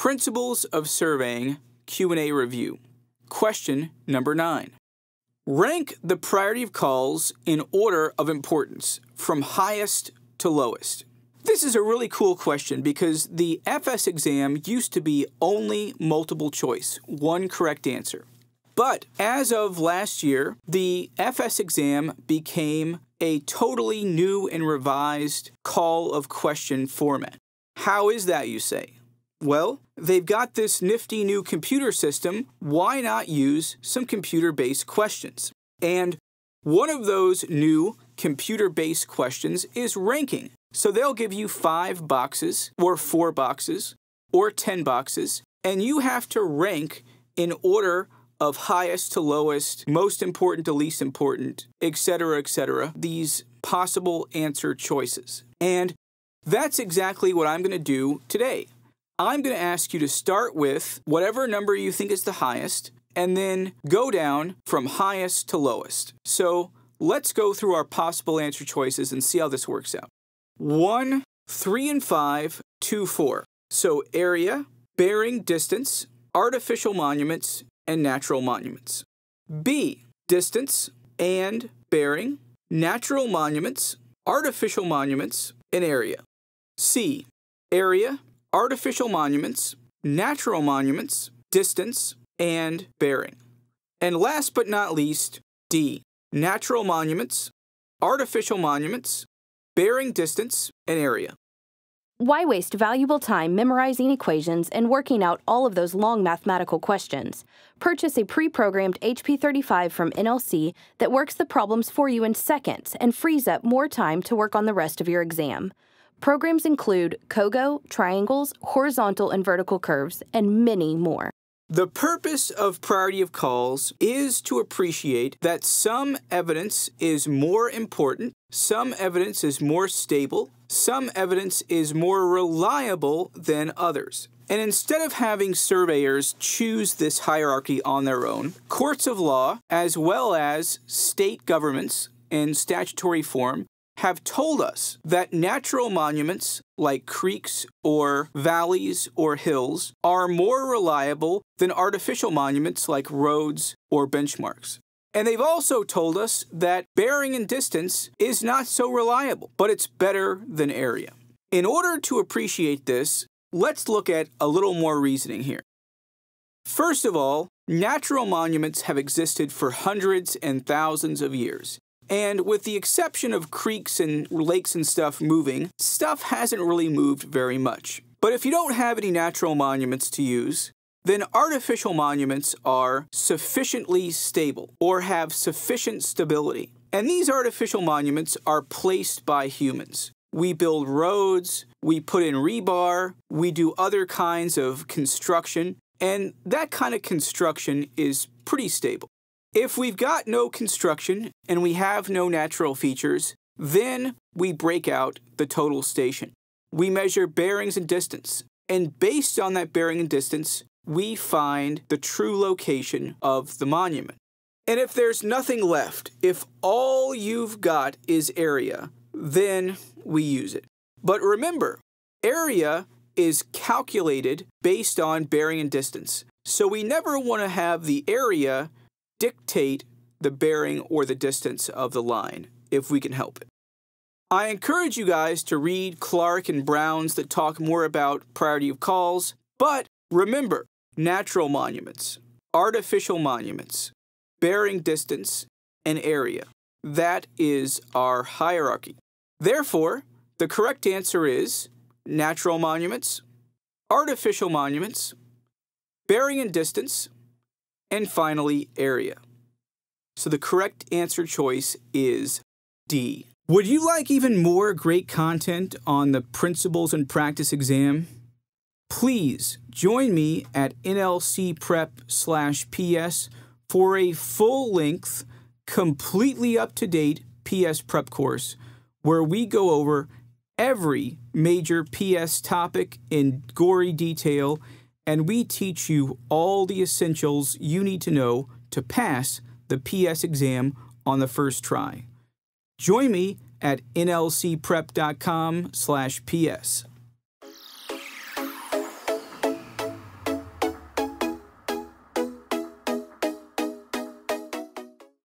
Principles of Surveying Q&A Review. Question number 9. Rank the priority of calls in order of importance from highest to lowest. This is a really cool question because the FS exam used to be only multiple choice, one correct answer. But as of last year, the FS exam became a totally new and revised call of question format. How is that, you say? Well, they've got this nifty new computer system. Why not use some computer based questions? And one of those new computer based questions is ranking. So they'll give you five boxes, or four boxes, or 10 boxes, and you have to rank in order of highest to lowest, most important to least important, etc., etc., these possible answer choices. And that's exactly what I'm going to do today. I'm going to ask you to start with whatever number you think is the highest and then go down from highest to lowest. So let's go through our possible answer choices and see how this works out. 1, 3 and five, two, four. So area, bearing distance, artificial monuments, and natural monuments. B, distance and bearing, natural monuments, artificial monuments, and area. C, area, artificial monuments, natural monuments, distance, and bearing. And last but not least, D. Natural monuments, artificial monuments, bearing distance, and area. Why waste valuable time memorizing equations and working out all of those long mathematical questions? Purchase a pre programmed HP35 from NLC that works the problems for you in seconds and frees up more time to work on the rest of your exam. Programs include Kogo, triangles, horizontal and vertical curves, and many more. The purpose of priority of calls is to appreciate that some evidence is more important, some evidence is more stable, some evidence is more reliable than others. And instead of having surveyors choose this hierarchy on their own, courts of law, as well as state governments in statutory form, have told us that natural monuments like creeks or valleys or hills are more reliable than artificial monuments like roads or benchmarks. And they've also told us that bearing and distance is not so reliable, but it's better than area. In order to appreciate this, let's look at a little more reasoning here. First of all, natural monuments have existed for hundreds and thousands of years, and with the exception of creeks and lakes and stuff moving, stuff hasn't really moved very much. But if you don't have any natural monuments to use, then artificial monuments are sufficiently stable or have sufficient stability. And these artificial monuments are placed by humans. We build roads, we put in rebar, we do other kinds of construction, and that kind of construction is pretty stable. If we've got no construction and we have no natural features, then we break out the total station. We measure bearings and distance, and based on that bearing and distance, we find the true location of the monument. And if there's nothing left, if all you've got is area, then we use it. But remember, area is calculated based on bearing and distance. So we never want to have the area dictate the bearing or the distance of the line if we can help it. I encourage you guys to read Clark and Brown's that talk more about priority of calls, but remember natural monuments, artificial monuments, bearing distance, and area. That is our hierarchy. Therefore, the correct answer is natural monuments, artificial monuments, bearing and distance, and finally, area. So the correct answer choice is D. Would you like even more great content on the principles and practice exam? Please join me at nlcprep/ps for a full-length, completely up-to-date PS prep course where we go over every major PS topic in gory detail and we teach you all the essentials you need to know to pass the PS exam on the first try. Join me at nlcprep.com/ps.